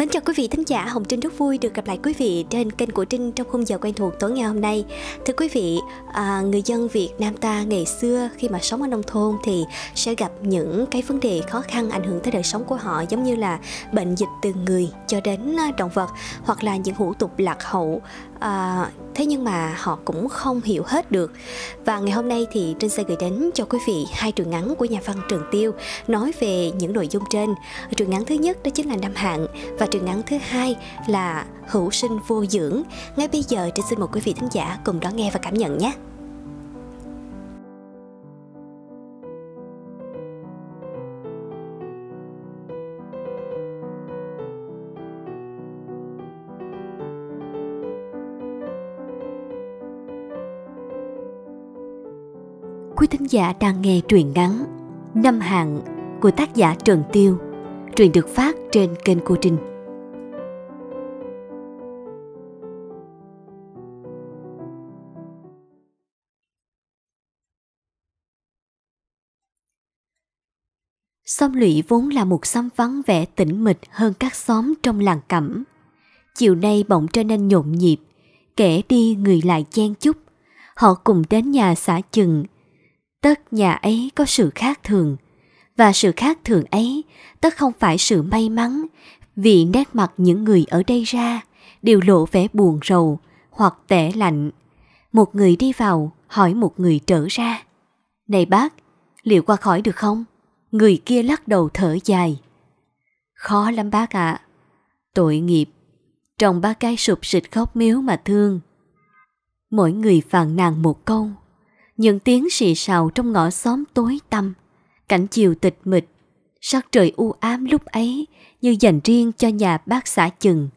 Mến chào quý vị thính giả, Hồng Trinh rất vui được gặp lại quý vị trên kênh của Trinh trong khung giờ quen thuộc tối ngày hôm nay. Thưa quý vị, à, người dân Việt Nam ta ngày xưa khi mà sống ở nông thôn thì sẽ gặp những cái vấn đề khó khăn ảnh hưởng tới đời sống của họ giống như là bệnh dịch từ người cho đến à, động vật hoặc là những hủ tục lạc hậu à, thế nhưng mà họ cũng không hiểu hết được và ngày hôm nay thì trên xe gửi đến cho quý vị hai trường ngắn của nhà văn Trường Tiêu nói về những nội dung trên trường ngắn thứ nhất đó chính là Nam Hạn và trường ngắn thứ hai là Hữu sinh vô dưỡng ngay bây giờ trên xin mời quý vị thính giả cùng đón nghe và cảm nhận nhé thính giả đang nghe truyện ngắn Năm hạng của tác giả Trần Tiêu. Truyện được phát trên kênh Cô trình Xóm lũy vốn là một xóm vắng vẻ tĩnh mịch hơn các xóm trong làng cẩm. Chiều nay bỗng trở nên nhộn nhịp, kẻ đi người lại chen chúc. Họ cùng đến nhà xã chừng, tất nhà ấy có sự khác thường và sự khác thường ấy tất không phải sự may mắn vì nét mặt những người ở đây ra đều lộ vẻ buồn rầu hoặc tẻ lạnh một người đi vào hỏi một người trở ra này bác liệu qua khỏi được không người kia lắc đầu thở dài khó lắm bác ạ à. tội nghiệp trong ba cái sụp sịt khóc miếu mà thương mỗi người phàn nàn một câu những tiếng xì xào trong ngõ xóm tối tăm, cảnh chiều tịch mịch, sắc trời u ám lúc ấy như dành riêng cho nhà bác xã chừng.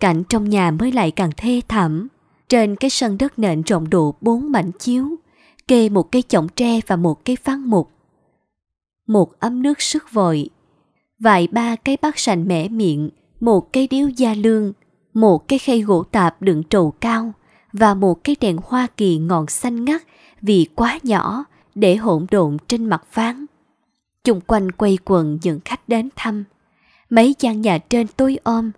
Cảnh trong nhà mới lại càng thê thảm, trên cái sân đất nện rộng độ bốn mảnh chiếu, kê một cái chổng tre và một cái phán mục. Một ấm nước sức vội, vài ba cái bát sành mẻ miệng, một cái điếu da lương, một cái khay gỗ tạp đựng trầu cao và một cái đèn hoa kỳ ngọn xanh ngắt vì quá nhỏ để hỗn độn trên mặt ván. Chung quanh quay quần những khách đến thăm. Mấy gian nhà trên tối om,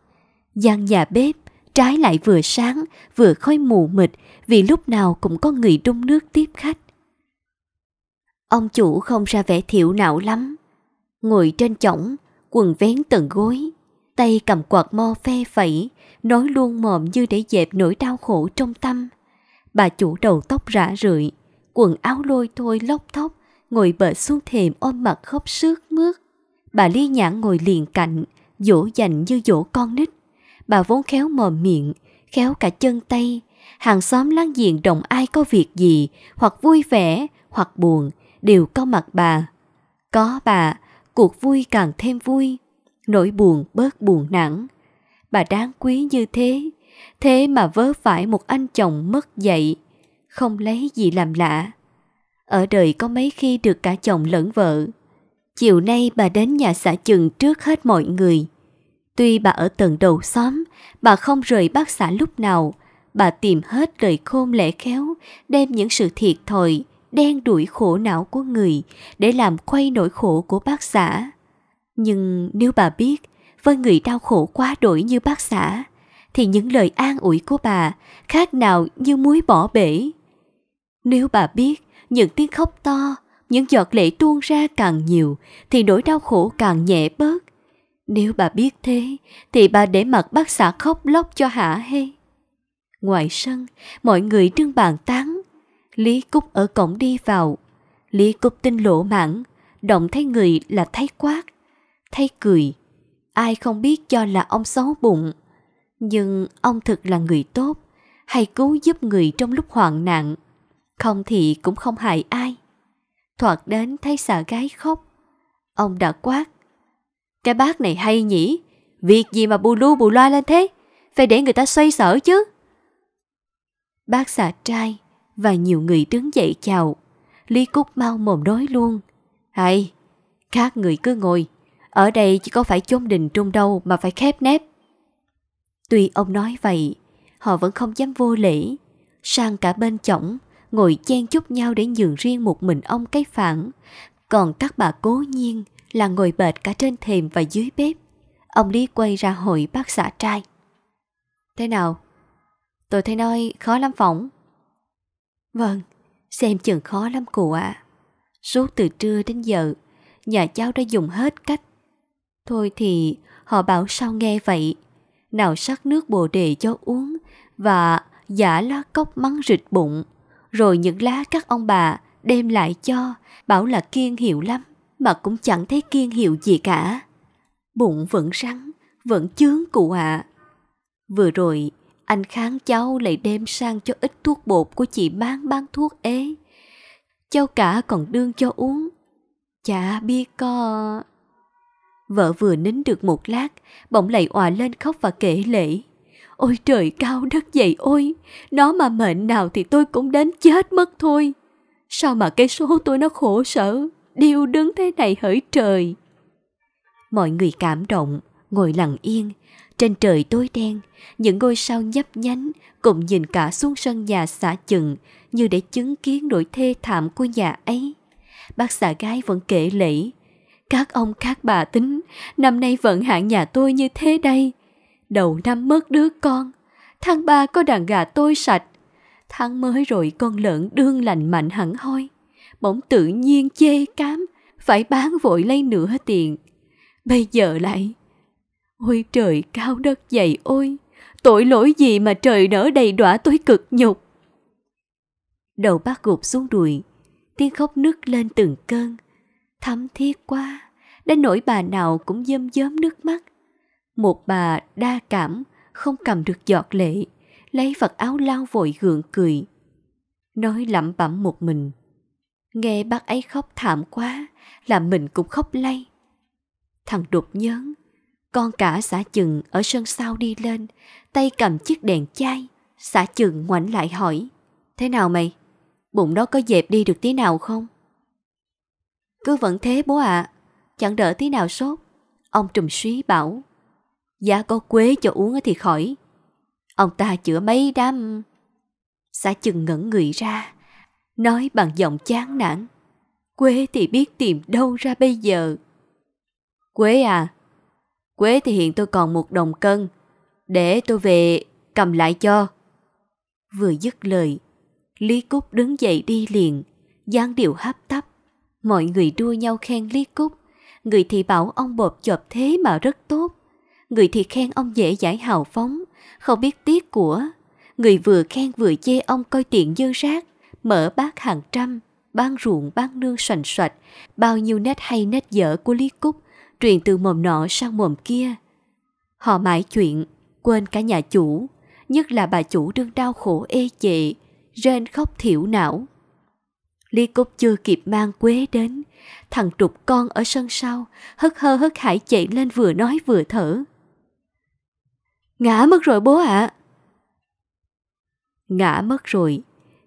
gian nhà bếp trái lại vừa sáng vừa khói mù mịt vì lúc nào cũng có người đun nước tiếp khách. Ông chủ không ra vẻ thiểu não lắm. Ngồi trên chõng, quần vén tận gối, tay cầm quạt mo phe phẩy, nói luôn mồm như để dẹp nỗi đau khổ trong tâm. Bà chủ đầu tóc rã rượi, quần áo lôi thôi lóc thóc, ngồi bờ xuống thềm ôm mặt khóc sướt mướt. Bà Ly nhãn ngồi liền cạnh, dỗ dành như dỗ con nít. Bà vốn khéo mồm miệng, khéo cả chân tay. Hàng xóm láng giềng đồng ai có việc gì, hoặc vui vẻ, hoặc buồn, đều có mặt bà. Có bà, cuộc vui càng thêm vui, nỗi buồn bớt buồn nản. Bà đáng quý như thế, thế mà vớ phải một anh chồng mất dạy không lấy gì làm lạ. Ở đời có mấy khi được cả chồng lẫn vợ. Chiều nay bà đến nhà xã chừng trước hết mọi người. Tuy bà ở tầng đầu xóm, bà không rời bác xã lúc nào. Bà tìm hết lời khôn lẽ khéo, đem những sự thiệt thòi, đen đuổi khổ não của người để làm quay nỗi khổ của bác xã. Nhưng nếu bà biết, với người đau khổ quá đổi như bác xã, thì những lời an ủi của bà khác nào như muối bỏ bể. Nếu bà biết những tiếng khóc to, những giọt lệ tuôn ra càng nhiều thì nỗi đau khổ càng nhẹ bớt. Nếu bà biết thế thì bà để mặt bác xã khóc lóc cho hả hay. Ngoài sân, mọi người đương bàn tán. Lý Cúc ở cổng đi vào. Lý Cúc tinh lộ mãn, động thấy người là thấy quát, thấy cười. Ai không biết cho là ông xấu bụng. Nhưng ông thật là người tốt, hay cứu giúp người trong lúc hoạn nạn không thì cũng không hại ai. Thoạt đến thấy sợ gái khóc, ông đã quát. Cái bác này hay nhỉ, việc gì mà bù lu bù loa lên thế, phải để người ta xoay sở chứ. Bác xà trai và nhiều người đứng dậy chào, Lý Cúc mau mồm nói luôn. Hay, các người cứ ngồi, ở đây chỉ có phải chôn đình trung đâu mà phải khép nép. Tuy ông nói vậy, họ vẫn không dám vô lễ, sang cả bên chổng ngồi chen chúc nhau để nhường riêng một mình ông cái phản. Còn các bà cố nhiên là ngồi bệt cả trên thềm và dưới bếp. Ông Lý quay ra hội bác xã trai. Thế nào? Tôi thấy nói khó lắm phỏng. Vâng, xem chừng khó lắm cụ ạ. Suốt từ trưa đến giờ, nhà cháu đã dùng hết cách. Thôi thì họ bảo sao nghe vậy. Nào sắc nước bồ đề cho uống và giả lá cốc mắng rịch bụng rồi những lá các ông bà đem lại cho, bảo là kiên hiệu lắm, mà cũng chẳng thấy kiên hiệu gì cả. Bụng vẫn rắn, vẫn chướng cụ ạ. À. Vừa rồi, anh kháng cháu lại đem sang cho ít thuốc bột của chị bán bán thuốc ế. Cháu cả còn đương cho uống. Chả biết co Vợ vừa nín được một lát, bỗng lại òa lên khóc và kể lễ. Ôi trời cao đất dày ôi, nó mà mệnh nào thì tôi cũng đến chết mất thôi. Sao mà cái số tôi nó khổ sở, điêu đứng thế này hỡi trời. Mọi người cảm động, ngồi lặng yên, trên trời tối đen, những ngôi sao nhấp nhánh cùng nhìn cả xuống sân nhà xã chừng như để chứng kiến nỗi thê thảm của nhà ấy. Bác xã gái vẫn kể lễ. Các ông các bà tính, năm nay vận hạn nhà tôi như thế đây. Đầu năm mất đứa con, tháng ba có đàn gà tôi sạch. Tháng mới rồi con lợn đương lành mạnh hẳn hoi. Bỗng tự nhiên chê cám, phải bán vội lấy nửa tiền. Bây giờ lại... Ôi trời cao đất dày ôi, tội lỗi gì mà trời nở đầy đọa tôi cực nhục. Đầu bác gục xuống đùi, tiếng khóc nức lên từng cơn. Thấm thiết quá, đến nỗi bà nào cũng dâm dớm nước mắt, một bà đa cảm, không cầm được giọt lệ, lấy vật áo lao vội gượng cười. Nói lẩm bẩm một mình. Nghe bác ấy khóc thảm quá, làm mình cũng khóc lay. Thằng đục nhớn, con cả xã chừng ở sân sau đi lên, tay cầm chiếc đèn chai. Xã chừng ngoảnh lại hỏi, thế nào mày? Bụng đó có dẹp đi được tí nào không? Cứ vẫn thế bố ạ, à, chẳng đỡ tí nào sốt. Ông trùm suý bảo, Giá có quế cho uống thì khỏi. Ông ta chữa mấy đám... Xã chừng ngẩn người ra, nói bằng giọng chán nản. Quế thì biết tìm đâu ra bây giờ. Quế à, quế thì hiện tôi còn một đồng cân, để tôi về cầm lại cho. Vừa dứt lời, Lý Cúc đứng dậy đi liền, dáng điệu hấp tấp. Mọi người đua nhau khen Lý Cúc, người thì bảo ông bột chộp thế mà rất tốt người thì khen ông dễ giải hào phóng, không biết tiếc của. Người vừa khen vừa chê ông coi tiện dư rác, mở bát hàng trăm, ban ruộng ban nương sành soạch, bao nhiêu nét hay nét dở của Lý Cúc truyền từ mồm nọ sang mồm kia. Họ mãi chuyện, quên cả nhà chủ, nhất là bà chủ đương đau khổ ê chệ, rên khóc thiểu não. Lý Cúc chưa kịp mang quế đến, thằng trục con ở sân sau, hất hơ hất hải chạy lên vừa nói vừa thở. Ngã mất rồi bố ạ. À. Ngã mất rồi.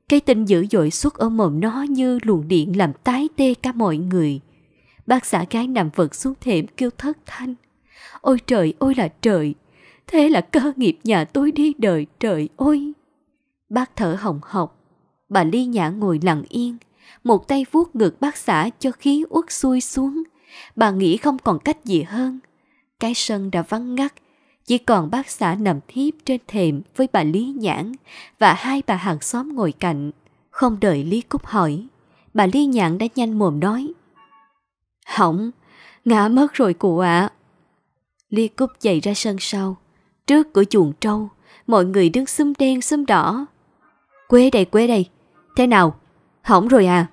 Cái tin dữ dội xuất ở mồm nó như luồng điện làm tái tê cả mọi người. Bác xã gái nằm vật xuống thềm kêu thất thanh. Ôi trời, ôi là trời. Thế là cơ nghiệp nhà tôi đi đời, trời ôi. Bác thở hồng hộc, Bà Ly Nhã ngồi lặng yên. Một tay vuốt ngực bác xã cho khí uất xuôi xuống. Bà nghĩ không còn cách gì hơn. Cái sân đã vắng ngắt, chỉ còn bác xã nằm thiếp trên thềm với bà Lý Nhãn và hai bà hàng xóm ngồi cạnh. Không đợi Lý Cúc hỏi, bà Lý Nhãn đã nhanh mồm nói. Hỏng, ngã mất rồi cụ ạ. À. Lý Cúc chạy ra sân sau, trước cửa chuồng trâu, mọi người đứng xúm đen xúm đỏ. Quê đây, quê đây, thế nào, hỏng rồi à?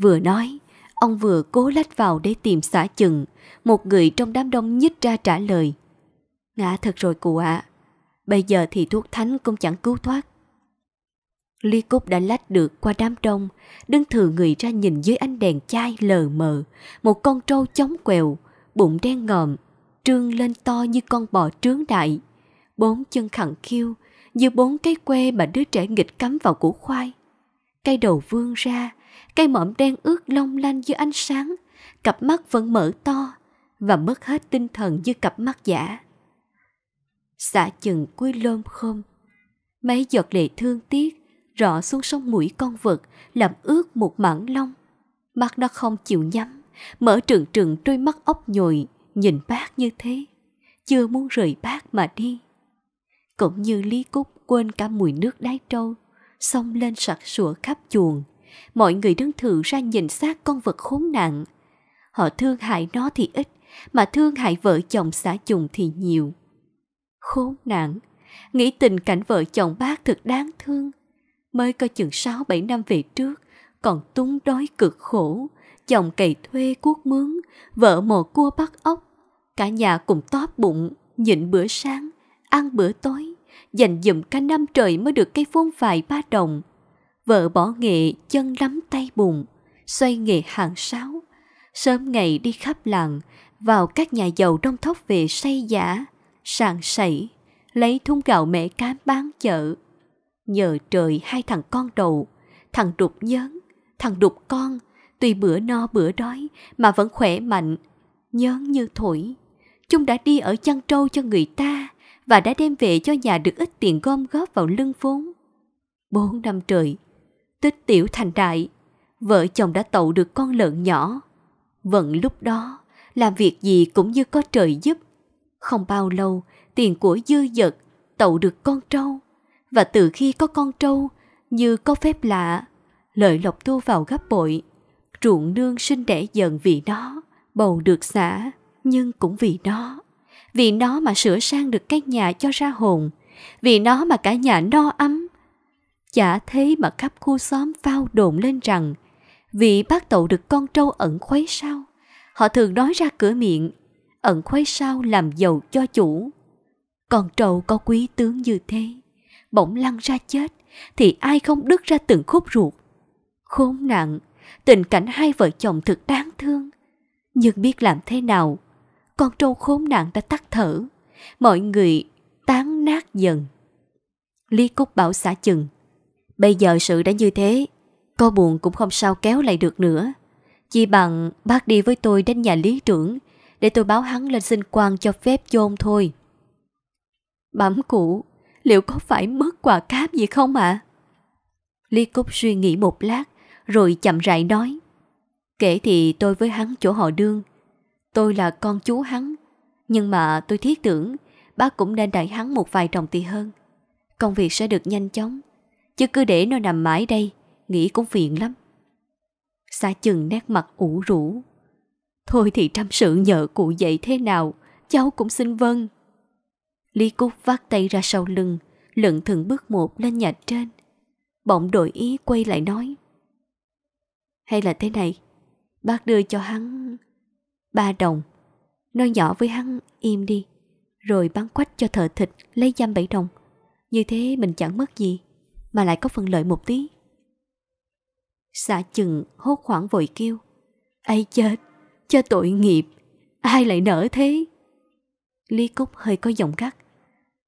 Vừa nói, ông vừa cố lách vào để tìm xã chừng, một người trong đám đông nhích ra trả lời – Ngã thật rồi cụ ạ. À. Bây giờ thì thuốc thánh cũng chẳng cứu thoát. Ly Cúc đã lách được qua đám đông, đứng thừa người ra nhìn dưới ánh đèn chai lờ mờ, một con trâu chống quẹo, bụng đen ngòm, trương lên to như con bò trướng đại. Bốn chân khẳng khiêu, như bốn cái que mà đứa trẻ nghịch cắm vào củ khoai. Cây đầu vươn ra, cây mõm đen ướt long lanh dưới ánh sáng, cặp mắt vẫn mở to và mất hết tinh thần như cặp mắt giả xả chừng cuối lôm khôm Mấy giọt lệ thương tiếc rõ xuống sông mũi con vật làm ướt một mảng lông. Mắt nó không chịu nhắm, mở trừng trừng đôi mắt ốc nhồi, nhìn bác như thế. Chưa muốn rời bác mà đi. Cũng như Lý Cúc quên cả mùi nước đáy trâu, xông lên sặc sủa khắp chuồng. Mọi người đứng thử ra nhìn xác con vật khốn nạn. Họ thương hại nó thì ít, mà thương hại vợ chồng xã chùng thì nhiều khốn nạn. Nghĩ tình cảnh vợ chồng bác thật đáng thương. Mới coi chừng 6-7 năm về trước, còn túng đói cực khổ, chồng cày thuê cuốc mướn, vợ mò cua bắt ốc. Cả nhà cùng tóp bụng, nhịn bữa sáng, ăn bữa tối, dành dụm cả năm trời mới được cái vốn vài ba đồng. Vợ bỏ nghệ chân lắm tay bùn, xoay nghề hàng sáu Sớm ngày đi khắp làng, vào các nhà giàu đông thóc về say giả, sàng sảy, lấy thung gạo mẹ cám bán chợ. Nhờ trời hai thằng con đầu, thằng đục nhớn, thằng đục con, tuy bữa no bữa đói mà vẫn khỏe mạnh, nhớn như thổi. Chúng đã đi ở chăn trâu cho người ta và đã đem về cho nhà được ít tiền gom góp vào lưng vốn. Bốn năm trời, tích tiểu thành đại, vợ chồng đã tậu được con lợn nhỏ. Vẫn lúc đó, làm việc gì cũng như có trời giúp, không bao lâu, tiền của dư dật tậu được con trâu. Và từ khi có con trâu, như có phép lạ, lợi lộc tu vào gấp bội. Ruộng nương sinh đẻ dần vì nó, bầu được xả, nhưng cũng vì nó. Vì nó mà sửa sang được cái nhà cho ra hồn, vì nó mà cả nhà no ấm. Chả thế mà khắp khu xóm phao đồn lên rằng, vị bác tậu được con trâu ẩn khuấy sao? Họ thường nói ra cửa miệng ẩn khuấy sao làm giàu cho chủ. Còn trầu có quý tướng như thế, bỗng lăn ra chết, thì ai không đứt ra từng khúc ruột. Khốn nạn, tình cảnh hai vợ chồng thật đáng thương. Nhưng biết làm thế nào, con trâu khốn nạn đã tắt thở, mọi người tán nát dần. Lý Cúc bảo xã chừng, bây giờ sự đã như thế, có buồn cũng không sao kéo lại được nữa. Chỉ bằng bác đi với tôi đến nhà lý trưởng để tôi báo hắn lên xin quan cho phép chôn thôi. Bẩm cụ, liệu có phải mất quà cáp gì không ạ? Lý Cúc suy nghĩ một lát, rồi chậm rãi nói. Kể thì tôi với hắn chỗ họ đương. Tôi là con chú hắn, nhưng mà tôi thiết tưởng bác cũng nên đại hắn một vài đồng tiền hơn. Công việc sẽ được nhanh chóng, chứ cứ để nó nằm mãi đây, nghĩ cũng phiền lắm. Xa chừng nét mặt ủ rũ, Thôi thì trăm sự nhờ cụ dạy thế nào, cháu cũng xin vâng. Lý Cúc vác tay ra sau lưng, lận thừng bước một lên nhà trên. Bỗng đổi ý quay lại nói. Hay là thế này, bác đưa cho hắn ba đồng. Nói nhỏ với hắn im đi, rồi bán quách cho thợ thịt lấy giam bảy đồng. Như thế mình chẳng mất gì, mà lại có phần lợi một tí. Xả chừng hốt khoảng vội kêu. ai chết, cho tội nghiệp. Ai lại nỡ thế? Lý Cúc hơi có giọng gắt.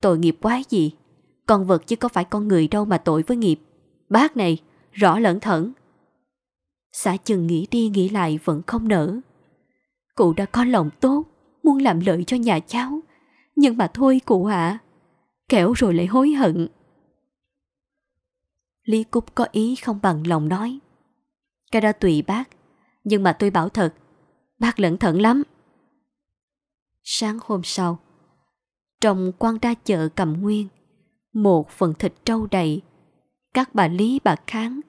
Tội nghiệp quá gì? Con vật chứ có phải con người đâu mà tội với nghiệp. Bác này, rõ lẫn thẩn. Xã chừng nghĩ đi nghĩ lại vẫn không nỡ, Cụ đã có lòng tốt, muốn làm lợi cho nhà cháu. Nhưng mà thôi cụ ạ, à, kẻo rồi lại hối hận. Lý Cúc có ý không bằng lòng nói. Cái đó tùy bác, nhưng mà tôi bảo thật, Bác lẩn thận lắm. Sáng hôm sau, trong quan ra chợ cầm nguyên, một phần thịt trâu đầy. Các bà Lý bà Kháng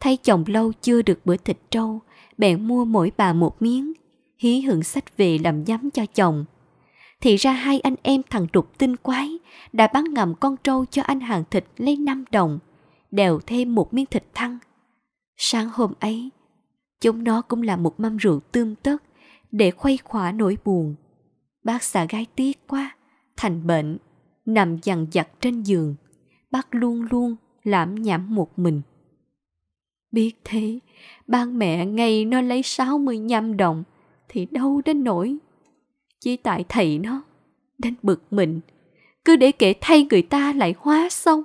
thấy chồng lâu chưa được bữa thịt trâu, bèn mua mỗi bà một miếng, hí hưởng sách về làm nhắm cho chồng. Thì ra hai anh em thằng trục tinh quái đã bán ngầm con trâu cho anh hàng thịt lấy 5 đồng, đều thêm một miếng thịt thăng. Sáng hôm ấy, chúng nó cũng là một mâm rượu tươm tất để khuây khỏa nỗi buồn. Bác xã gái tiếc quá, thành bệnh, nằm dằn vặt trên giường. Bác luôn luôn lãm nhảm một mình. Biết thế, ban mẹ ngày nó lấy 65 đồng thì đâu đến nổi. Chỉ tại thầy nó, đến bực mình, cứ để kể thay người ta lại hóa xong.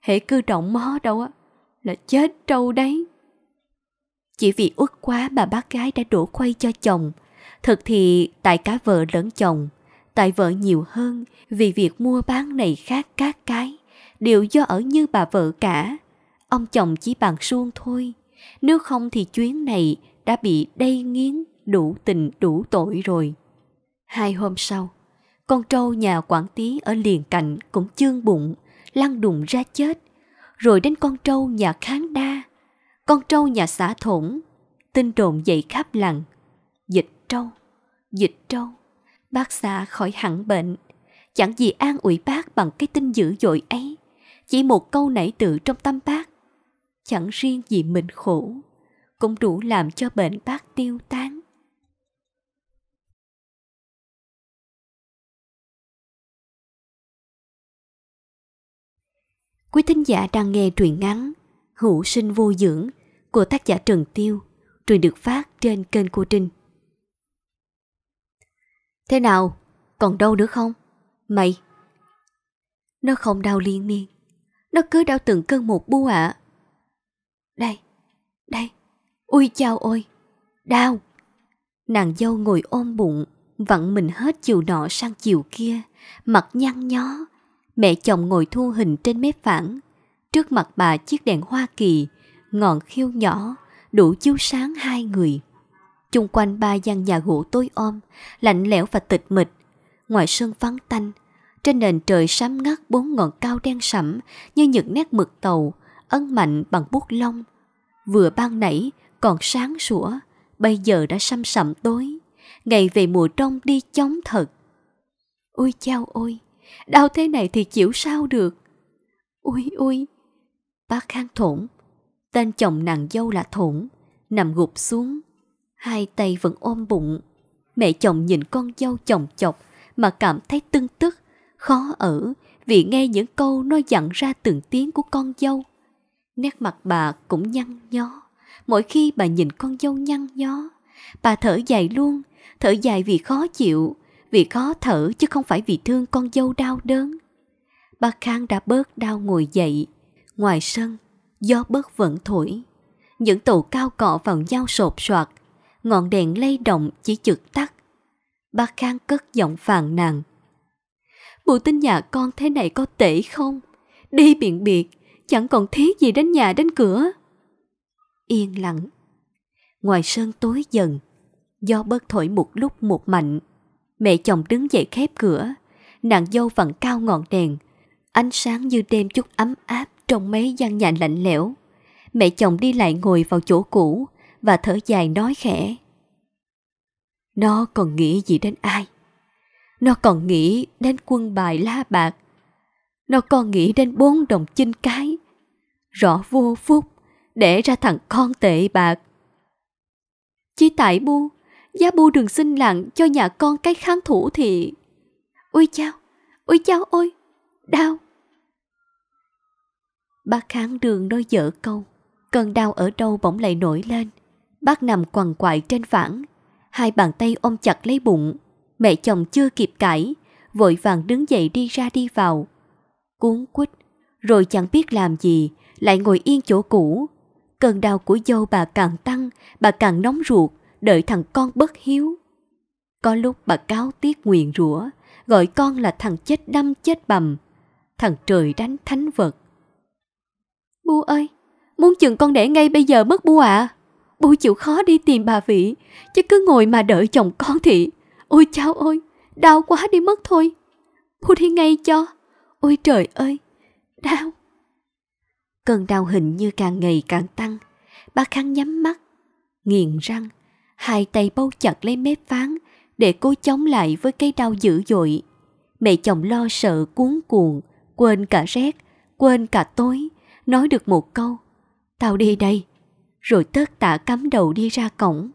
Hệ cứ động mó đâu á, là chết trâu đấy. Chỉ vì uất quá mà bác gái đã đổ khuây cho chồng Thật thì tại cả vợ lẫn chồng, tại vợ nhiều hơn vì việc mua bán này khác các cái, đều do ở như bà vợ cả. Ông chồng chỉ bàn suông thôi, nếu không thì chuyến này đã bị đầy nghiến đủ tình đủ tội rồi. Hai hôm sau, con trâu nhà quản tí ở liền cạnh cũng chương bụng, lăn đùng ra chết. Rồi đến con trâu nhà kháng đa, con trâu nhà xã thủng, tin đồn dậy khắp làng trâu, dịch trâu. Bác xa khỏi hẳn bệnh, chẳng gì an ủi bác bằng cái tin dữ dội ấy. Chỉ một câu nảy tự trong tâm bác. Chẳng riêng gì mình khổ, cũng đủ làm cho bệnh bác tiêu tan. Quý thính giả đang nghe truyện ngắn Hữu sinh vô dưỡng của tác giả Trần Tiêu, truyện được phát trên kênh của Trinh. Thế nào? Còn đau nữa không? Mày! Nó không đau liên miên. Nó cứ đau từng cơn một bu ạ. Đây! Đây! Ui chào ôi! Đau! Nàng dâu ngồi ôm bụng, vặn mình hết chiều nọ sang chiều kia, mặt nhăn nhó. Mẹ chồng ngồi thu hình trên mép phẳng. Trước mặt bà chiếc đèn Hoa Kỳ, ngọn khiêu nhỏ, đủ chiếu sáng hai người chung quanh ba gian nhà gỗ tối om, lạnh lẽo và tịch mịch. Ngoài sân vắng tanh, trên nền trời sám ngắt bốn ngọn cao đen sẫm như những nét mực tàu, ấn mạnh bằng bút lông. Vừa ban nãy còn sáng sủa, bây giờ đã xăm sẩm tối. Ngày về mùa đông đi chóng thật. Ôi chao ôi, đau thế này thì chịu sao được. Ui ui, bác khang thổn, tên chồng nàng dâu là thổn, nằm gục xuống Hai tay vẫn ôm bụng. Mẹ chồng nhìn con dâu chồng chọc mà cảm thấy tưng tức, khó ở vì nghe những câu nó dặn ra từng tiếng của con dâu. Nét mặt bà cũng nhăn nhó. Mỗi khi bà nhìn con dâu nhăn nhó, bà thở dài luôn, thở dài vì khó chịu, vì khó thở chứ không phải vì thương con dâu đau đớn. Bà Khang đã bớt đau ngồi dậy. Ngoài sân, gió bớt vẫn thổi. Những tổ cao cọ vào nhau sột soạt, ngọn đèn lay động chỉ chực tắt. Bà Khang cất giọng phàn nàn. Bộ tin nhà con thế này có tệ không? Đi biện biệt, chẳng còn thiết gì đến nhà đến cửa. Yên lặng. Ngoài sơn tối dần, do bớt thổi một lúc một mạnh. Mẹ chồng đứng dậy khép cửa, nàng dâu vặn cao ngọn đèn. Ánh sáng như đêm chút ấm áp trong mấy gian nhà lạnh lẽo. Mẹ chồng đi lại ngồi vào chỗ cũ, và thở dài nói khẽ. Nó còn nghĩ gì đến ai? Nó còn nghĩ đến quân bài la bạc. Nó còn nghĩ đến bốn đồng chinh cái. Rõ vô phúc, để ra thằng con tệ bạc. Chỉ tại bu, giá bu đừng xin lặng cho nhà con cái kháng thủ thì... Ôi chao, ôi chao ôi, đau. Bác kháng đường nói dở câu, cơn đau ở đâu bỗng lại nổi lên – Bác nằm quằn quại trên phản, hai bàn tay ôm chặt lấy bụng. Mẹ chồng chưa kịp cãi, vội vàng đứng dậy đi ra đi vào. Cuốn quýt, rồi chẳng biết làm gì, lại ngồi yên chỗ cũ. Cơn đau của dâu bà càng tăng, bà càng nóng ruột, đợi thằng con bất hiếu. Có lúc bà cáo tiếc nguyện rủa, gọi con là thằng chết đâm chết bầm. Thằng trời đánh thánh vật. Bu ơi, muốn chừng con đẻ ngay bây giờ mất bu ạ. À? Bu chịu khó đi tìm bà vị, chứ cứ ngồi mà đợi chồng con thì. Ôi chao ôi, đau quá đi mất thôi. Bu đi ngay cho. Ôi trời ơi, đau. Cơn đau hình như càng ngày càng tăng. Bà khăn nhắm mắt, nghiền răng, hai tay bâu chặt lấy mép ván để cố chống lại với cái đau dữ dội. Mẹ chồng lo sợ cuốn cuồng, quên cả rét, quên cả tối, nói được một câu. Tao đi đây, rồi tất tả cắm đầu đi ra cổng.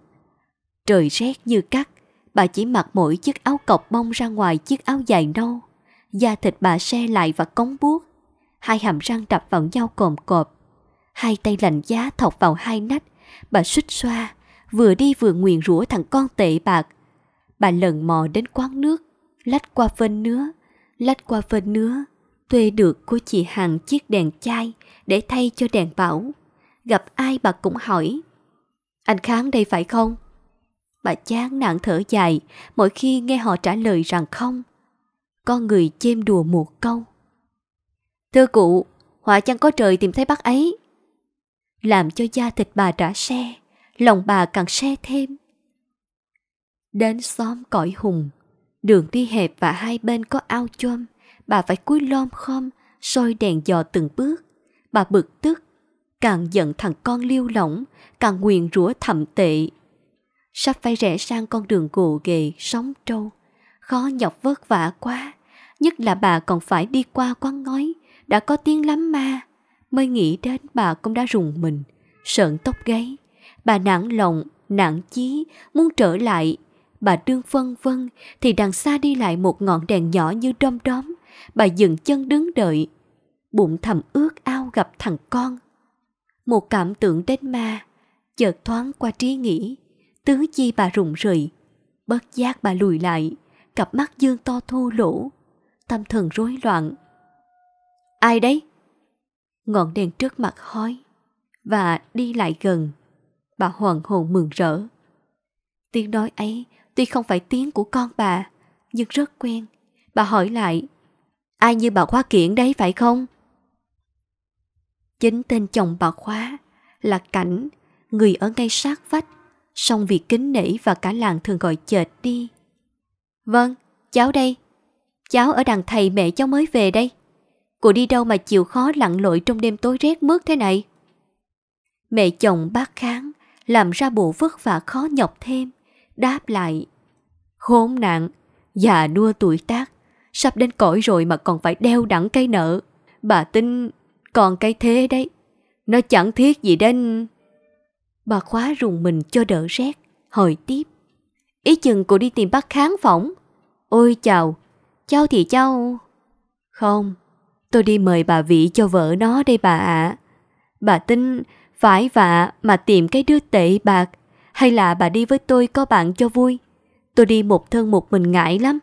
Trời rét như cắt, bà chỉ mặc mỗi chiếc áo cọc bông ra ngoài chiếc áo dài nâu. Da thịt bà xe lại và cống buốt, hai hàm răng đập vào nhau cồm cộp. Hai tay lạnh giá thọc vào hai nách, bà xích xoa, vừa đi vừa nguyền rủa thằng con tệ bạc. Bà lần mò đến quán nước, lách qua phên nứa, lách qua phên nứa, thuê được của chị Hằng chiếc đèn chai để thay cho đèn bảo gặp ai bà cũng hỏi. Anh Kháng đây phải không? Bà chán nạn thở dài mỗi khi nghe họ trả lời rằng không. Con người chêm đùa một câu. Thưa cụ, họa chẳng có trời tìm thấy bác ấy. Làm cho da thịt bà trả xe, lòng bà càng xe thêm. Đến xóm cõi hùng, đường đi hẹp và hai bên có ao chôm, bà phải cúi lom khom, soi đèn dò từng bước. Bà bực tức, càng giận thằng con liêu lỏng, càng nguyền rủa thậm tệ. Sắp phải rẽ sang con đường gồ ghề, sóng trâu. Khó nhọc vất vả quá, nhất là bà còn phải đi qua quán ngói, đã có tiếng lắm ma. Mới nghĩ đến bà cũng đã rùng mình, sợn tóc gáy. Bà nản lòng, nản chí, muốn trở lại. Bà đương vân vân, thì đằng xa đi lại một ngọn đèn nhỏ như đom đóm. Bà dừng chân đứng đợi. Bụng thầm ước ao gặp thằng con, một cảm tưởng đến ma, chợt thoáng qua trí nghĩ, tứ chi bà rụng rời, bất giác bà lùi lại, cặp mắt dương to thô lỗ, tâm thần rối loạn. Ai đấy? Ngọn đèn trước mặt hói và đi lại gần. Bà hoàng hồn mừng rỡ. Tiếng nói ấy tuy không phải tiếng của con bà, nhưng rất quen. Bà hỏi lại, ai như bà khóa kiển đấy phải không? Chính tên chồng bà Khóa là Cảnh, người ở ngay sát vách, song vì kính nể và cả làng thường gọi chệt đi. Vâng, cháu đây. Cháu ở đằng thầy mẹ cháu mới về đây. Cô đi đâu mà chịu khó lặn lội trong đêm tối rét mướt thế này? Mẹ chồng bác kháng, làm ra bộ vất vả khó nhọc thêm, đáp lại. Khốn nạn, già nua tuổi tác, sắp đến cõi rồi mà còn phải đeo đẳng cây nợ. Bà tin còn cái thế đấy. Nó chẳng thiết gì đến... Bà khóa rùng mình cho đỡ rét, hỏi tiếp. Ý chừng cô đi tìm bác kháng phỏng. Ôi chào, cháu thì cháu... Không, tôi đi mời bà vị cho vợ nó đây bà ạ. À. Bà tin phải vạ mà tìm cái đứa tệ bạc hay là bà đi với tôi có bạn cho vui. Tôi đi một thân một mình ngại lắm.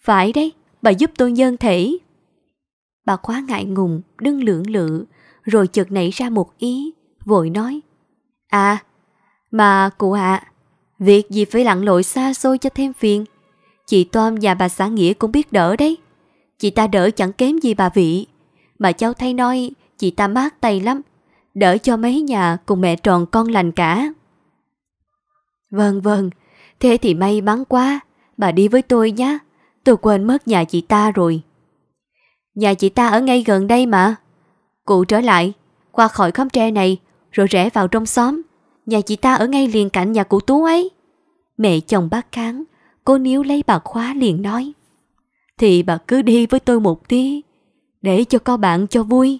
Phải đấy, bà giúp tôi nhân thể. Bà quá ngại ngùng, đứng lưỡng lự, rồi chợt nảy ra một ý, vội nói. À, mà cụ ạ, việc gì phải lặn lội xa xôi cho thêm phiền. Chị Tom và bà xã Nghĩa cũng biết đỡ đấy. Chị ta đỡ chẳng kém gì bà vị. Mà cháu thay nói chị ta mát tay lắm. Đỡ cho mấy nhà cùng mẹ tròn con lành cả. Vâng vâng, thế thì may mắn quá. Bà đi với tôi nhé. Tôi quên mất nhà chị ta rồi. Nhà chị ta ở ngay gần đây mà. Cụ trở lại, qua khỏi khóm tre này, rồi rẽ vào trong xóm. Nhà chị ta ở ngay liền cạnh nhà cụ Tú ấy. Mẹ chồng bác kháng, cô níu lấy bà khóa liền nói. Thì bà cứ đi với tôi một tí, để cho có bạn cho vui.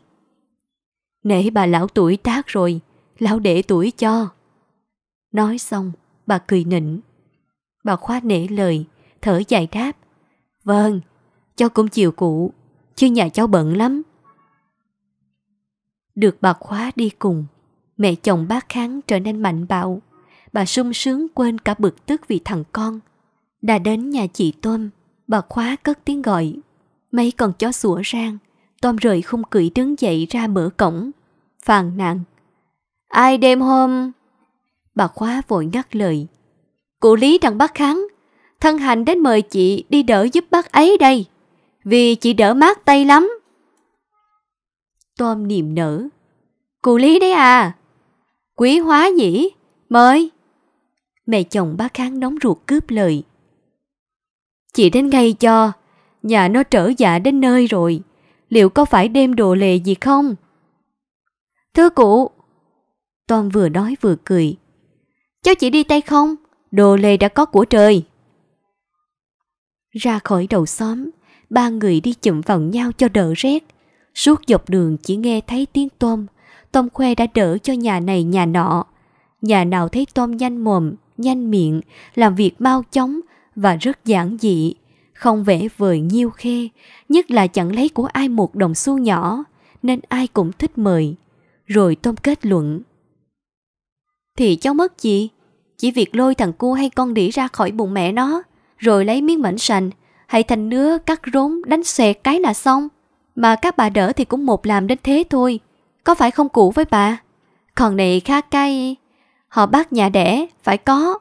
Nể bà lão tuổi tác rồi, lão để tuổi cho. Nói xong, bà cười nịnh. Bà khóa nể lời, thở dài đáp. Vâng, cho cũng chiều cụ, chứ nhà cháu bận lắm. Được bà khóa đi cùng, mẹ chồng bác kháng trở nên mạnh bạo. Bà sung sướng quên cả bực tức vì thằng con. Đã đến nhà chị Tôm, bà khóa cất tiếng gọi. Mấy con chó sủa rang, Tôm rời khung cưỡi đứng dậy ra mở cổng. Phàn nạn. Ai đêm hôm? Bà khóa vội ngắt lời. Cụ Lý đằng bác kháng, thân hành đến mời chị đi đỡ giúp bác ấy đây vì chị đỡ mát tay lắm. Tôm niềm nở. cô Lý đấy à. Quý hóa nhỉ? Mời. Mẹ chồng bác kháng nóng ruột cướp lời. Chị đến ngay cho. Nhà nó trở dạ đến nơi rồi. Liệu có phải đem đồ lề gì không? Thưa cụ. Tom vừa nói vừa cười. Cháu chị đi tay không? Đồ lề đã có của trời. Ra khỏi đầu xóm, ba người đi chậm vào nhau cho đỡ rét. Suốt dọc đường chỉ nghe thấy tiếng tôm, tôm khoe đã đỡ cho nhà này nhà nọ. Nhà nào thấy tôm nhanh mồm, nhanh miệng, làm việc mau chóng và rất giản dị, không vẽ vời nhiêu khê, nhất là chẳng lấy của ai một đồng xu nhỏ, nên ai cũng thích mời. Rồi tôm kết luận. Thì cháu mất gì? Chỉ việc lôi thằng cua hay con đĩ ra khỏi bụng mẹ nó, rồi lấy miếng mảnh sành, hãy thành nứa cắt rốn đánh xẹt cái là xong. Mà các bà đỡ thì cũng một làm đến thế thôi. Có phải không cũ với bà? Còn này khá cay Họ bác nhà đẻ, phải có.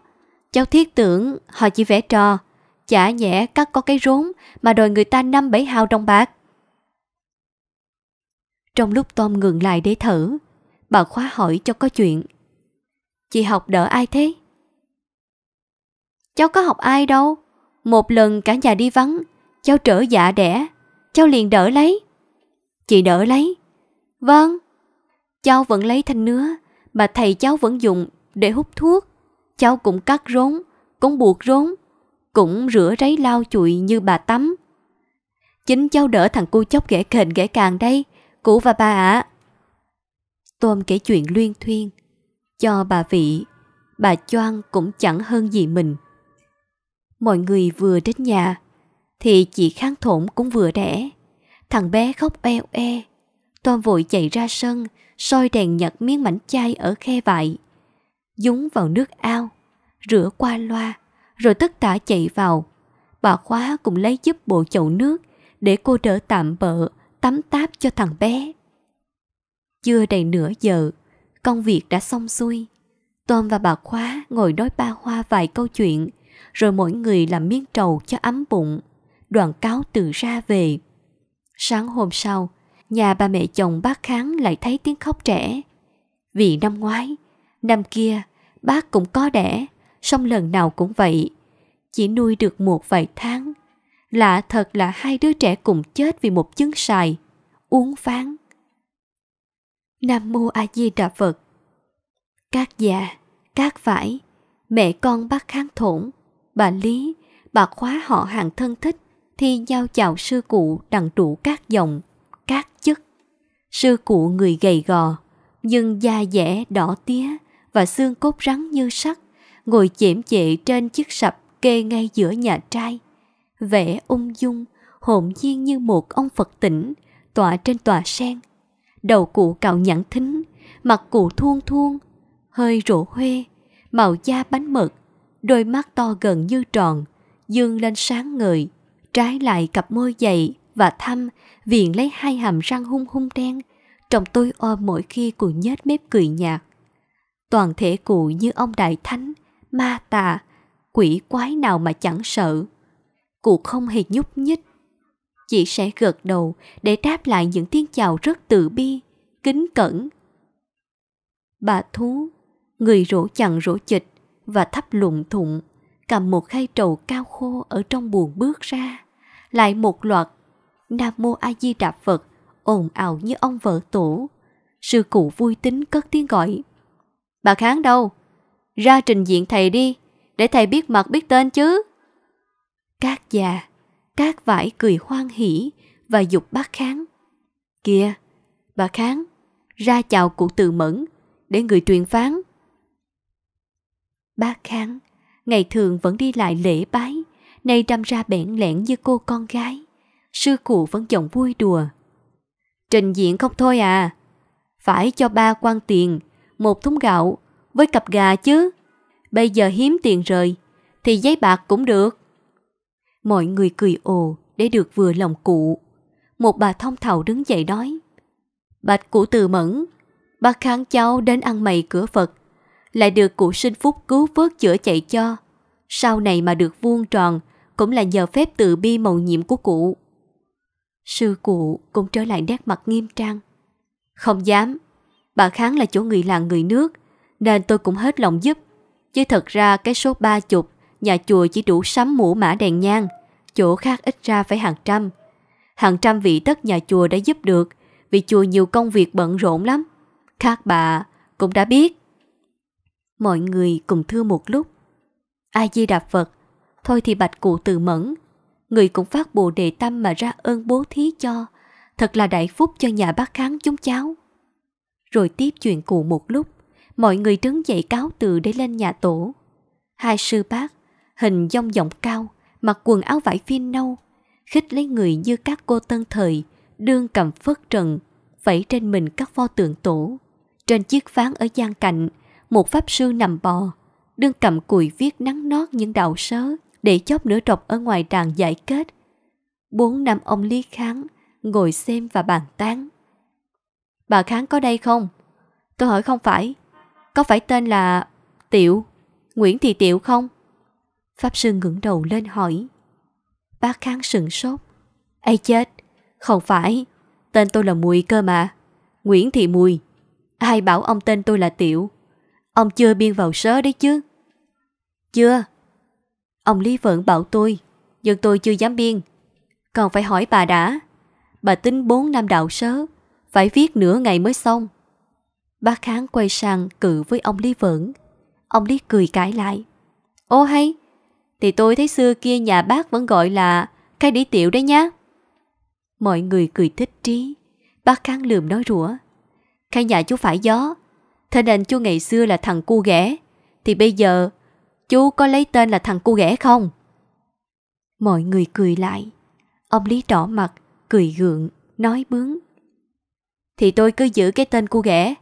Cháu thiết tưởng họ chỉ vẽ trò. Chả nhẽ cắt có cái rốn mà đòi người ta năm bảy hào đồng bạc. Trong lúc Tom ngừng lại để thử, bà khóa hỏi cho có chuyện. Chị học đỡ ai thế? Cháu có học ai đâu, một lần cả nhà đi vắng, cháu trở dạ đẻ, cháu liền đỡ lấy. Chị đỡ lấy. Vâng. Cháu vẫn lấy thanh nứa mà thầy cháu vẫn dùng để hút thuốc. Cháu cũng cắt rốn, cũng buộc rốn, cũng rửa ráy lau chùi như bà tắm. Chính cháu đỡ thằng cu chóc ghẻ khền ghẻ càng đây, cụ và bà ạ. À. Tôm kể chuyện luyên thuyên, cho bà vị, bà Choan cũng chẳng hơn gì mình. Mọi người vừa đến nhà Thì chị kháng thổn cũng vừa đẻ Thằng bé khóc eo e Toan vội chạy ra sân soi đèn nhặt miếng mảnh chai ở khe vại Dúng vào nước ao Rửa qua loa Rồi tất tả chạy vào Bà khóa cũng lấy giúp bộ chậu nước Để cô đỡ tạm bợ Tắm táp cho thằng bé Chưa đầy nửa giờ Công việc đã xong xuôi Tom và bà khóa ngồi nói ba hoa vài câu chuyện rồi mỗi người làm miếng trầu cho ấm bụng. Đoàn cáo từ ra về. Sáng hôm sau, nhà ba mẹ chồng bác Kháng lại thấy tiếng khóc trẻ. Vì năm ngoái, năm kia, bác cũng có đẻ, song lần nào cũng vậy. Chỉ nuôi được một vài tháng. Lạ thật là hai đứa trẻ cùng chết vì một chứng sài, uống phán. Nam Mô A Di Đà Phật Các già, các vải, mẹ con bác kháng thổn, bà Lý, bà khóa họ hàng thân thích thì giao chào sư cụ đằng trụ các dòng, các chức. Sư cụ người gầy gò, nhưng da dẻ đỏ tía và xương cốt rắn như sắt, ngồi chễm chệ trên chiếc sập kê ngay giữa nhà trai. Vẻ ung dung, hồn nhiên như một ông Phật tỉnh, tọa trên tòa sen. Đầu cụ cạo nhẵn thính, mặt cụ thuôn thuôn, hơi rộ huê, màu da bánh mật đôi mắt to gần như tròn, dương lên sáng ngời, trái lại cặp môi dày và thăm viện lấy hai hàm răng hung hung đen, trong tôi o mỗi khi cụ nhếch mép cười nhạt. Toàn thể cụ như ông đại thánh, ma tà, quỷ quái nào mà chẳng sợ. Cụ không hề nhúc nhích, chỉ sẽ gật đầu để đáp lại những tiếng chào rất tự bi, kính cẩn. Bà thú, người rỗ chằn rỗ chịch, và thắp lụng thụng, cầm một khay trầu cao khô ở trong buồn bước ra. Lại một loạt, Nam Mô A Di Đà Phật ồn ào như ông vợ tổ. Sư cụ vui tính cất tiếng gọi. Bà Kháng đâu? Ra trình diện thầy đi, để thầy biết mặt biết tên chứ. Các già, các vải cười hoan hỉ và dục bác Kháng. Kìa, bà Kháng, ra chào cụ từ mẫn, để người truyền phán. Ba kháng ngày thường vẫn đi lại lễ bái, nay đâm ra bẽn lẽn như cô con gái. Sư cụ vẫn giọng vui đùa. Trình diện không thôi à. Phải cho ba quan tiền, một thúng gạo, với cặp gà chứ. Bây giờ hiếm tiền rồi, thì giấy bạc cũng được. Mọi người cười ồ để được vừa lòng cụ. Một bà thông thạo đứng dậy nói. Bạch cụ từ mẫn, ba kháng cháu đến ăn mày cửa Phật lại được cụ sinh phúc cứu vớt chữa chạy cho. Sau này mà được vuông tròn cũng là nhờ phép từ bi mầu nhiệm của cụ. Sư cụ cũng trở lại nét mặt nghiêm trang. Không dám, bà Kháng là chỗ người làng người nước, nên tôi cũng hết lòng giúp. Chứ thật ra cái số ba chục, nhà chùa chỉ đủ sắm mũ mã đèn nhang, chỗ khác ít ra phải hàng trăm. Hàng trăm vị tất nhà chùa đã giúp được, vì chùa nhiều công việc bận rộn lắm. Khác bà cũng đã biết. Mọi người cùng thưa một lúc. A-di-đà Phật, thôi thì bạch cụ từ mẫn, người cũng phát bồ đề tâm mà ra ơn bố thí cho, thật là đại phúc cho nhà bác kháng chúng cháu. Rồi tiếp chuyện cụ một lúc, mọi người đứng dậy cáo từ để lên nhà tổ. Hai sư bác, hình dông giọng cao, mặc quần áo vải phiên nâu, khích lấy người như các cô tân thời, đương cầm phất trần, vẫy trên mình các pho tượng tổ. Trên chiếc phán ở gian cạnh, một pháp sư nằm bò, đương cầm cùi viết nắng nót những đạo sớ để chóp nửa trọc ở ngoài tràng giải kết. Bốn năm ông Lý Kháng ngồi xem và bàn tán. Bà Kháng có đây không? Tôi hỏi không phải. Có phải tên là tiểu Nguyễn Thị tiểu không? Pháp sư ngẩng đầu lên hỏi. Bác Kháng sừng sốt. Ây chết, không phải, tên tôi là Mùi cơ mà. Nguyễn Thị Mùi. Ai bảo ông tên tôi là Tiểu? Ông chưa biên vào sớ đấy chứ? Chưa. Ông Lý Phượng bảo tôi, nhưng tôi chưa dám biên. Còn phải hỏi bà đã. Bà tính 4 năm đạo sớ, phải viết nửa ngày mới xong. Bác Kháng quay sang cự với ông Lý Vượng. Ông Lý cười cãi lại. Ô hay, thì tôi thấy xưa kia nhà bác vẫn gọi là khai đĩ tiểu đấy nhá. Mọi người cười thích trí. Bác Kháng lườm nói rủa. Khai nhà chú phải gió, Thế nên chú ngày xưa là thằng cu ghẻ. Thì bây giờ, chú có lấy tên là thằng cu ghẻ không? Mọi người cười lại. Ông Lý đỏ mặt, cười gượng, nói bướng. Thì tôi cứ giữ cái tên cu ghẻ.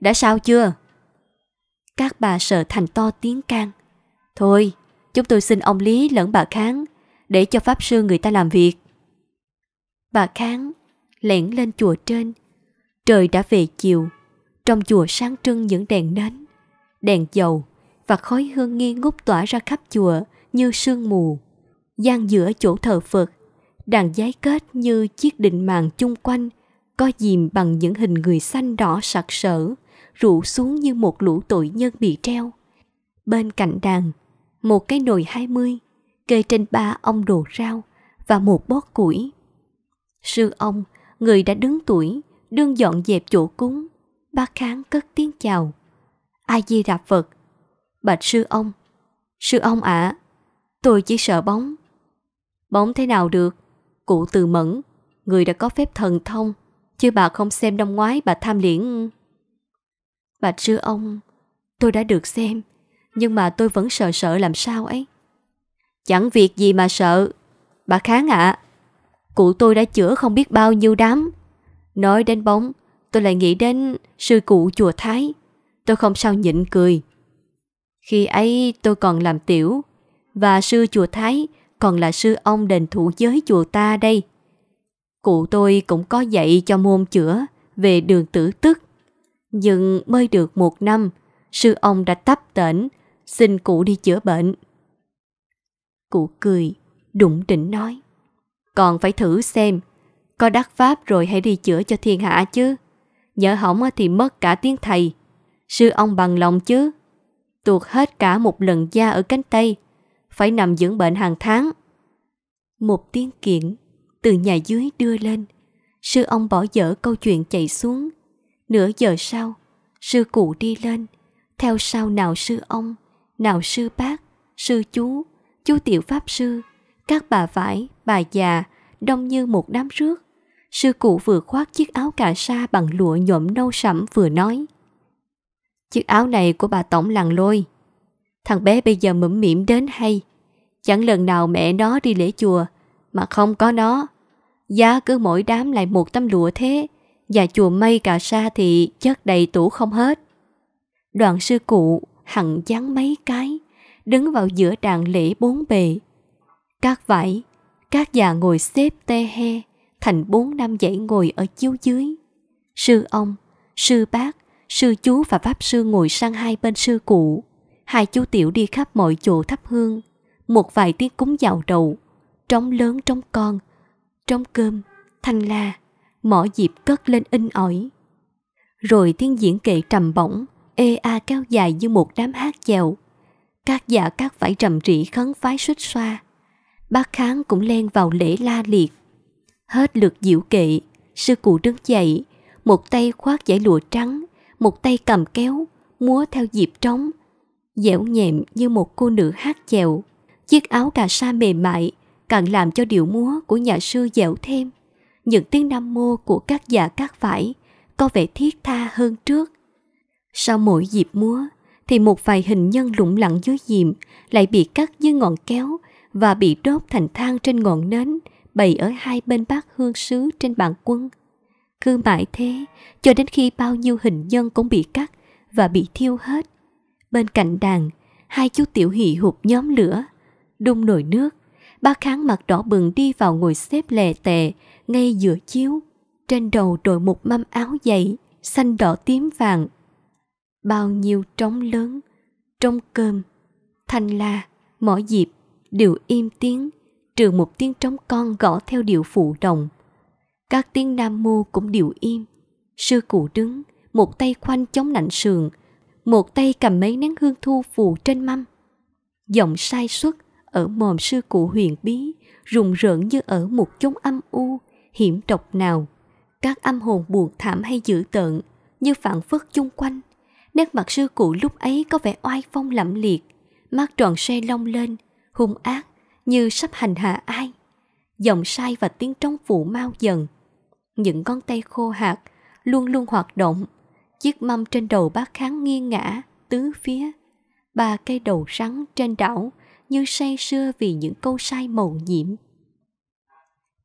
Đã sao chưa? Các bà sợ thành to tiếng can. Thôi, chúng tôi xin ông Lý lẫn bà Kháng để cho Pháp Sư người ta làm việc. Bà Kháng lẻn lên chùa trên. Trời đã về chiều. Trong chùa sáng trưng những đèn nến, đèn dầu và khói hương nghi ngút tỏa ra khắp chùa như sương mù. Gian giữa chỗ thờ Phật, đàn giấy kết như chiếc định màng chung quanh, có dìm bằng những hình người xanh đỏ sặc sỡ, rụ xuống như một lũ tội nhân bị treo. Bên cạnh đàn, một cái nồi hai mươi, kê trên ba ông đồ rau và một bót củi. Sư ông, người đã đứng tuổi, đương dọn dẹp chỗ cúng, Bác Kháng cất tiếng chào. ai di rạp Phật. Bạch sư ông. Sư ông ạ, à, tôi chỉ sợ bóng. Bóng thế nào được? Cụ từ mẫn, người đã có phép thần thông, chứ bà không xem năm ngoái bà tham liễn. Bạch sư ông, tôi đã được xem, nhưng mà tôi vẫn sợ sợ làm sao ấy. Chẳng việc gì mà sợ. Bà Kháng ạ, à, cụ tôi đã chữa không biết bao nhiêu đám. Nói đến bóng, tôi lại nghĩ đến sư cụ chùa Thái. Tôi không sao nhịn cười. Khi ấy tôi còn làm tiểu, và sư chùa Thái còn là sư ông đền thủ giới chùa ta đây. Cụ tôi cũng có dạy cho môn chữa về đường tử tức. Nhưng mới được một năm, sư ông đã tấp tỉnh, xin cụ đi chữa bệnh. Cụ cười, đụng đỉnh nói. Còn phải thử xem, có đắc pháp rồi hãy đi chữa cho thiên hạ chứ. Nhớ hỏng thì mất cả tiếng thầy Sư ông bằng lòng chứ Tuột hết cả một lần da ở cánh tay Phải nằm dưỡng bệnh hàng tháng Một tiếng kiện Từ nhà dưới đưa lên Sư ông bỏ dở câu chuyện chạy xuống Nửa giờ sau Sư cụ đi lên Theo sau nào sư ông Nào sư bác Sư chú Chú tiểu pháp sư Các bà vải, bà già Đông như một đám rước sư cụ vừa khoác chiếc áo cà sa bằng lụa nhuộm nâu sẫm vừa nói. Chiếc áo này của bà Tổng làng lôi. Thằng bé bây giờ mẫm mỉm đến hay. Chẳng lần nào mẹ nó đi lễ chùa mà không có nó. Giá cứ mỗi đám lại một tấm lụa thế và chùa mây cà sa thì chất đầy tủ không hết. Đoàn sư cụ hẳn dán mấy cái đứng vào giữa đàn lễ bốn bề. Các vải, các già ngồi xếp te he thành bốn năm dãy ngồi ở chiếu dưới. Sư ông, sư bác, sư chú và pháp sư ngồi sang hai bên sư cụ. Hai chú tiểu đi khắp mọi chỗ thắp hương, một vài tiếng cúng dạo đầu, trống lớn trống con, trống cơm, thanh la, mỏ dịp cất lên in ỏi. Rồi tiếng diễn kệ trầm bổng, ê a kéo dài như một đám hát chèo. Các dạ các phải trầm trị khấn phái suýt xoa. Bác kháng cũng len vào lễ la liệt Hết lượt diễu kỵ, sư cụ đứng dậy, một tay khoác giải lụa trắng, một tay cầm kéo, múa theo nhịp trống, dẻo nhẹm như một cô nữ hát chèo. Chiếc áo cà sa mềm mại càng làm cho điệu múa của nhà sư dẻo thêm. Những tiếng nam mô của các già các phải có vẻ thiết tha hơn trước. Sau mỗi dịp múa, thì một vài hình nhân lủng lẳng dưới diềm lại bị cắt dưới ngọn kéo và bị đốt thành than trên ngọn nến bày ở hai bên bát hương sứ trên bàn quân. Cứ mãi thế, cho đến khi bao nhiêu hình nhân cũng bị cắt và bị thiêu hết. Bên cạnh đàn, hai chú tiểu hỷ hụt nhóm lửa, đun nồi nước. Ba kháng mặt đỏ bừng đi vào ngồi xếp lè tè, ngay giữa chiếu. Trên đầu đội một mâm áo dày, xanh đỏ tím vàng. Bao nhiêu trống lớn, trống cơm, thanh la, mỏ dịp đều im tiếng trừ một tiếng trống con gõ theo điệu phụ đồng. Các tiếng nam mô cũng điệu im. Sư cụ đứng, một tay khoanh chống nạnh sườn, một tay cầm mấy nén hương thu phù trên mâm. Giọng sai xuất ở mồm sư cụ huyền bí, rùng rợn như ở một chốn âm u, hiểm độc nào. Các âm hồn buồn thảm hay dữ tợn, như phản phất chung quanh. Nét mặt sư cụ lúc ấy có vẻ oai phong lẫm liệt, mắt tròn xe long lên, hung ác, như sắp hành hạ ai. Giọng sai và tiếng trống phụ mau dần. Những con tay khô hạt luôn luôn hoạt động. Chiếc mâm trên đầu bác kháng nghiêng ngã, tứ phía. Ba cây đầu rắn trên đảo như say sưa vì những câu sai màu nhiệm.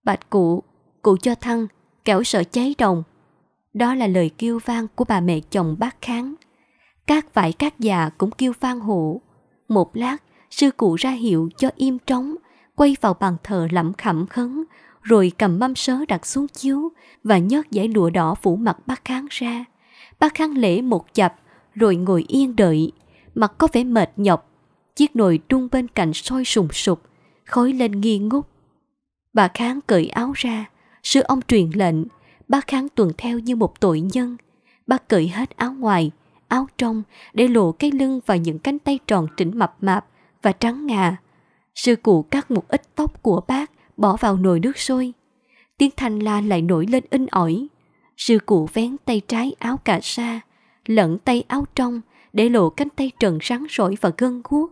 Bạch cụ, cụ cho thăng, kẻo sợ cháy đồng. Đó là lời kêu vang của bà mẹ chồng bác kháng. Các vải các già cũng kêu vang hộ. Một lát sư cụ ra hiệu cho im trống, quay vào bàn thờ lẩm khẩm khấn, rồi cầm mâm sớ đặt xuống chiếu và nhớt giải lụa đỏ phủ mặt bác kháng ra. Bác kháng lễ một chập, rồi ngồi yên đợi, mặt có vẻ mệt nhọc. Chiếc nồi trung bên cạnh sôi sùng sục, khói lên nghi ngút. Bà Kháng cởi áo ra, sư ông truyền lệnh, bác Kháng tuần theo như một tội nhân. Bác cởi hết áo ngoài, áo trong để lộ cái lưng và những cánh tay tròn trĩnh mập mạp và trắng ngà. Sư cụ cắt một ít tóc của bác bỏ vào nồi nước sôi. Tiếng thanh la lại nổi lên in ỏi. Sư cụ vén tay trái áo cà sa, lẫn tay áo trong để lộ cánh tay trần rắn rỗi và gân guốc.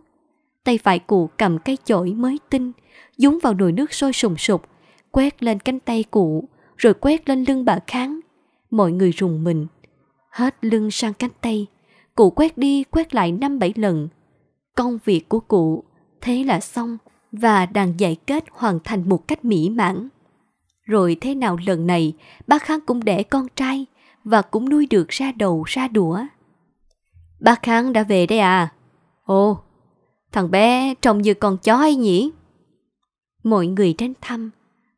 Tay phải cụ cầm cái chổi mới tinh, dúng vào nồi nước sôi sùng sục, quét lên cánh tay cụ, rồi quét lên lưng bà kháng. Mọi người rùng mình. Hết lưng sang cánh tay, cụ quét đi quét lại năm bảy lần, công việc của cụ, thế là xong và đàn giải kết hoàn thành một cách mỹ mãn. Rồi thế nào lần này, bác kháng cũng đẻ con trai và cũng nuôi được ra đầu ra đũa. Bác kháng đã về đây à? Ồ, thằng bé trông như con chó ấy nhỉ? Mọi người đến thăm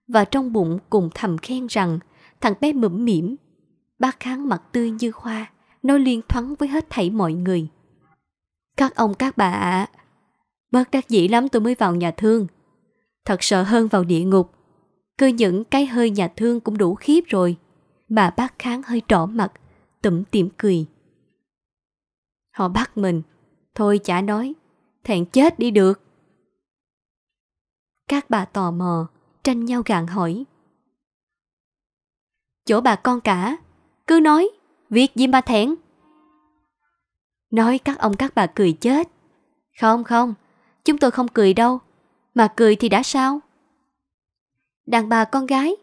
và trong bụng cùng thầm khen rằng thằng bé mỉm mỉm. Bác kháng mặt tươi như hoa, nói liên thoáng với hết thảy mọi người. Các ông các bà ạ. À. Bất đắc dĩ lắm tôi mới vào nhà thương. Thật sợ hơn vào địa ngục. Cứ những cái hơi nhà thương cũng đủ khiếp rồi. Bà bác kháng hơi trỏ mặt, tủm tỉm cười. Họ bắt mình. Thôi chả nói. Thẹn chết đi được. Các bà tò mò, tranh nhau gạn hỏi. Chỗ bà con cả, cứ nói, việc gì mà thẹn? Nói các ông các bà cười chết. Không không, chúng tôi không cười đâu. Mà cười thì đã sao? Đàn bà con gái.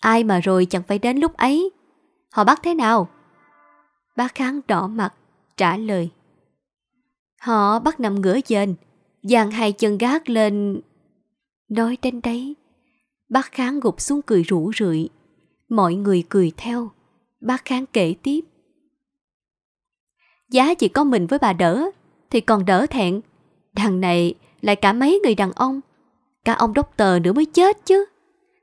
Ai mà rồi chẳng phải đến lúc ấy. Họ bắt thế nào? Bác Kháng đỏ mặt, trả lời. Họ bắt nằm ngửa dền, dàn hai chân gác lên... Nói đến đấy, bác Kháng gục xuống cười rủ rượi. Mọi người cười theo. Bác Kháng kể tiếp giá chỉ có mình với bà đỡ, thì còn đỡ thẹn. Đằng này lại cả mấy người đàn ông, cả ông đốc tờ nữa mới chết chứ.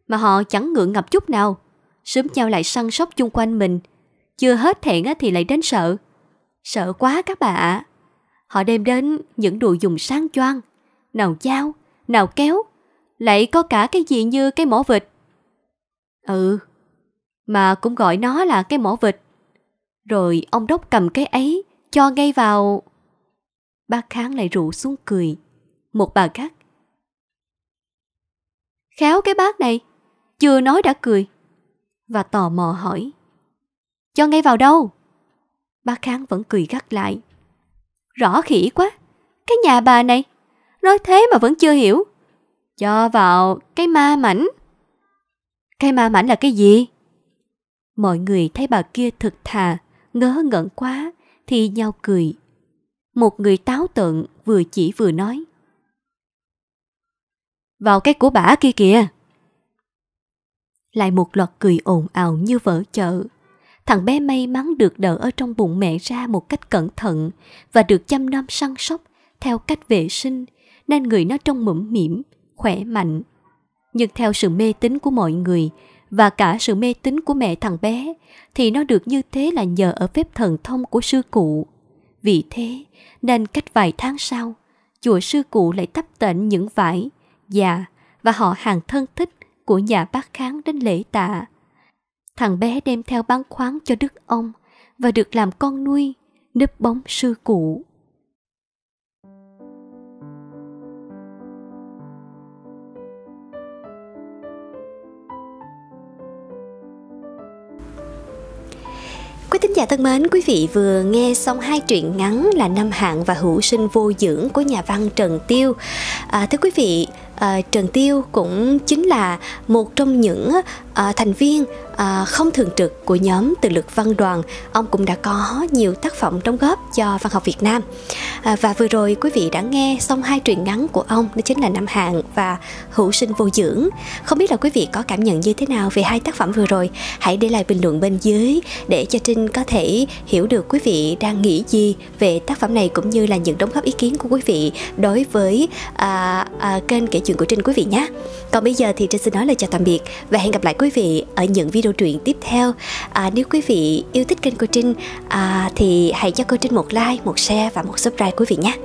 Mà họ chẳng ngượng ngập chút nào, sớm nhau lại săn sóc chung quanh mình. Chưa hết thẹn thì lại đến sợ. Sợ quá các bà ạ. Họ đem đến những đồ dùng sáng choang, nào dao, nào kéo, lại có cả cái gì như cái mỏ vịt. Ừ, mà cũng gọi nó là cái mỏ vịt. Rồi ông đốc cầm cái ấy, cho ngay vào... Bác Kháng lại rủ xuống cười. Một bà khác. Khéo cái bác này, chưa nói đã cười. Và tò mò hỏi. Cho ngay vào đâu? Bác Kháng vẫn cười gắt lại. Rõ khỉ quá, cái nhà bà này. Nói thế mà vẫn chưa hiểu. Cho vào cái ma mảnh. Cái ma mảnh là cái gì? Mọi người thấy bà kia thực thà, ngớ ngẩn quá, thì nhau cười. Một người táo tợn vừa chỉ vừa nói. Vào cái của bả kia kìa. Lại một loạt cười ồn ào như vỡ chợ. Thằng bé may mắn được đỡ ở trong bụng mẹ ra một cách cẩn thận và được chăm nom săn sóc theo cách vệ sinh nên người nó trông mũm mỉm, khỏe mạnh. Nhưng theo sự mê tín của mọi người và cả sự mê tín của mẹ thằng bé thì nó được như thế là nhờ ở phép thần thông của sư cụ. Vì thế, nên cách vài tháng sau, chùa sư cụ lại tấp tệnh những vải, già và họ hàng thân thích của nhà bác kháng đến lễ tạ. Thằng bé đem theo bán khoáng cho đức ông và được làm con nuôi, nấp bóng sư cụ. Quý thính giả thân mến, quý vị vừa nghe xong hai truyện ngắn là Năm Hạng và Hữu Sinh Vô Dưỡng của nhà văn Trần Tiêu. À, thưa quý vị, à, Trần Tiêu cũng chính là một trong những à, thành viên à, không thường trực của nhóm từ lực văn đoàn. Ông cũng đã có nhiều tác phẩm đóng góp cho văn học Việt Nam. À, và vừa rồi quý vị đã nghe xong hai truyện ngắn của ông đó chính là Nam Hạng và Hữu sinh vô dưỡng. Không biết là quý vị có cảm nhận như thế nào về hai tác phẩm vừa rồi? Hãy để lại bình luận bên dưới để cho Trinh có thể hiểu được quý vị đang nghĩ gì về tác phẩm này cũng như là những đóng góp ý kiến của quý vị đối với à, à, kênh kể chuyện của Trinh quý vị nhé. Còn bây giờ thì Trinh xin nói lời chào tạm biệt và hẹn gặp lại quý vị ở những video truyện tiếp theo. À, nếu quý vị yêu thích kênh của Trinh à, thì hãy cho cô Trinh một like, một share và một subscribe quý vị nhé.